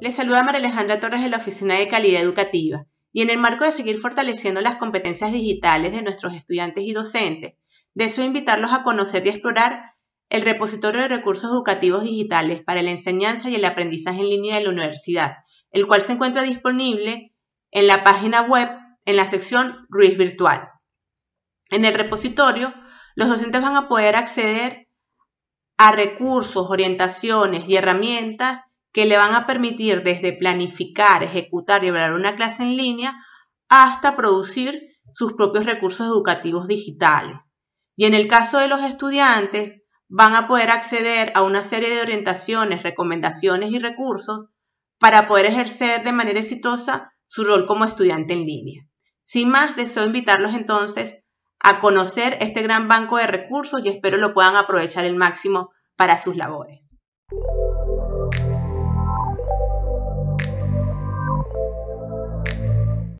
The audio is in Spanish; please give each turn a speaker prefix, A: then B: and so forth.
A: Les saluda María Alejandra Torres de la Oficina de Calidad Educativa y en el marco de seguir fortaleciendo las competencias digitales de nuestros estudiantes y docentes, deseo invitarlos a conocer y explorar el repositorio de recursos educativos digitales para la enseñanza y el aprendizaje en línea de la universidad, el cual se encuentra disponible en la página web en la sección Ruiz Virtual. En el repositorio, los docentes van a poder acceder a recursos, orientaciones y herramientas que le van a permitir desde planificar, ejecutar y hablar una clase en línea hasta producir sus propios recursos educativos digitales. Y en el caso de los estudiantes, van a poder acceder a una serie de orientaciones, recomendaciones y recursos para poder ejercer de manera exitosa su rol como estudiante en línea. Sin más, deseo invitarlos entonces a conocer este gran banco de recursos y espero lo puedan aprovechar el máximo para sus labores.